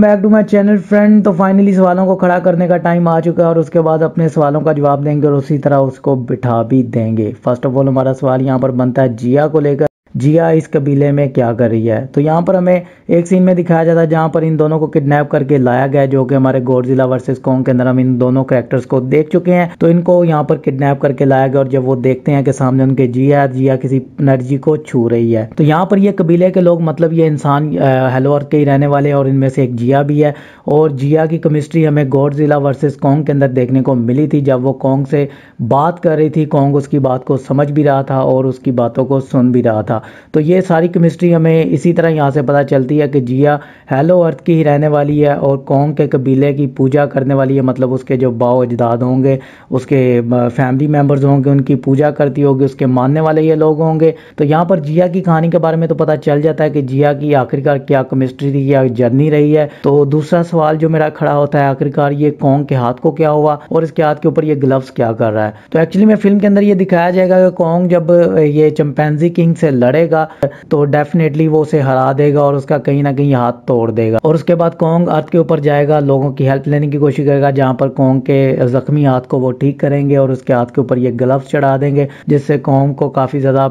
back to my channel friend तो finally सवालों को खड़ा करने का टाइम आ चुका है और उसके बाद अपने सवालों का जवाब देंगे और उसी तरह उसको बिठा भी देंगे फर्स्ट ऑफ ऑल हमारा सवाल यहाँ पर बनता है जिया को लेकर जिया इस कबीले में क्या कर रही है तो यहाँ पर हमें एक सीन में दिखाया जाता है जहाँ पर इन दोनों को किडनैप करके लाया गया जो कि हमारे गोडजिला वर्सेस कॉन्ग के अंदर हम इन दोनों कैरेक्टर्स को देख चुके हैं तो इनको यहाँ पर किडनैप करके लाया गया और जब वो देखते हैं कि सामने उनके जिया जिया किसी एनर्जी को छू रही है तो यहाँ पर ये कबीले के लोग मतलब ये इंसान हेलो के ही रहने वाले और इनमें से एक जिया भी है और जिया की केमिस्ट्री हमें गोडजिला वर्सेज कॉन्ग के अंदर देखने को मिली थी जब वो कॉन्ग से बात कर रही थी कॉन्ग उसकी बात को समझ भी रहा था और उसकी बातों को सुन भी रहा था तो ये सारी केमिस्ट्री हमें इसी तरह यहाँ से पता चलती है कि जिया हेलो अर्थ की ही रहने वाली है और कौंग के कबीले की पूजा करने वाली है मतलब उसके जो बाओ अजदाद होंगे उसके फैमिली मेम्बर्स होंगे उनकी पूजा करती होगी उसके मानने वाले ये लोग होंगे तो यहाँ पर जिया की कहानी के बारे में तो पता चल जाता है कि जिया की आखिरकार क्या केमिस्ट्री थी या जर्नी रही है तो दूसरा सवाल जो मेरा खड़ा होता है आखिरकार ये कौंग के हाथ को क्या हुआ और इसके हाथ के ऊपर ये ग्लव्स क्या कर रहा है तो एक्चुअली में फिल्म के अंदर ये दिखाया जाएगा कि कौंग जब ये चंपैंजी किंग से लड़ लड़ेगा तो डेफिनेटली वो उसे हरा देगा और उसका कहीं ना कहीं हाथ तोड़ देगा और उसके बाद कोंग अर्थ के ऊपर जाएगा लोगों की हेल्प लेने की कोशिश करेगा जहाँ पर कोंग के ज़ख्मी हाथ को वो ठीक करेंगे और उसके हाथ के ऊपर ये ग्लव्स चढ़ा देंगे जिससे कोंग को काफ़ी ज़्यादा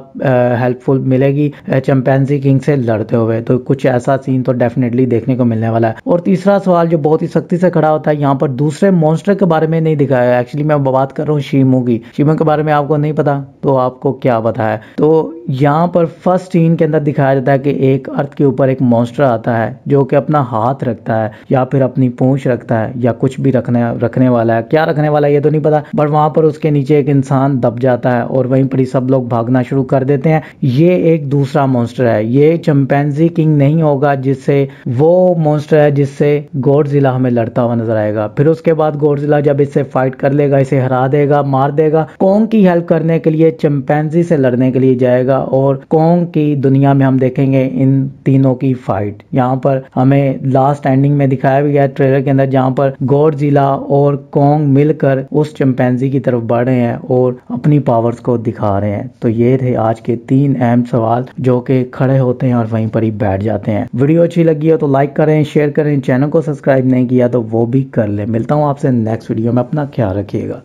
हेल्पफुल मिलेगी चंपेन्जी किंग से लड़ते हुए तो कुछ ऐसा सीन तो डेफिनेटली देखने को मिलने वाला है और तीसरा सवाल जो बहुत ही सख्ती से खड़ा होता है यहाँ पर दूसरे मॉन्स्टर के बारे में नहीं दिखाया एक्चुअली मैं बात कर रहा हूँ शीमू की शीमू के बारे में आपको नहीं पता तो आपको क्या पता है तो यहाँ पर फर्स्ट सीन के अंदर दिखाया जाता है कि एक अर्थ के ऊपर एक मॉन्स्टर आता है जो कि अपना हाथ रखता है या फिर अपनी पूछ रखता है या कुछ भी रखने रखने वाला है क्या रखने वाला है ये तो नहीं पता बट वहां पर उसके नीचे एक इंसान दब जाता है और वहीं पर ही सब लोग भागना शुरू कर देते हैं ये एक दूसरा मॉन्स्टर है ये चंपेन्जी किंग नहीं होगा जिससे वो मॉन्स्टर है जिससे जिला हमें लड़ता हुआ नजर आएगा फिर उसके बाद जिला जब इससे फाइट कर लेगा इसे हरा देगा मार देगा कौन की हेल्प करने के लिए चंपेन्जी से लड़ने के लिए जाएगा और कोंग की दुनिया में हम देखेंगे इन तीनों की फाइट यहाँ पर हमें लास्ट एंडिंग में दिखाया भी गया ट्रेलर के अंदर जहाँ पर गौर जिला और कोंग मिलकर उस चिंपैंजी की तरफ बढ़ रहे हैं और अपनी पावर्स को दिखा रहे हैं तो ये थे आज के तीन अहम सवाल जो कि खड़े होते हैं और वहीं पर ही बैठ जाते हैं वीडियो अच्छी लगी हो तो लाइक करें शेयर करें चैनल को सब्सक्राइब नहीं किया तो वो भी कर ले मिलता हूँ आपसे नेक्स्ट वीडियो में अपना ख्याल रखिएगा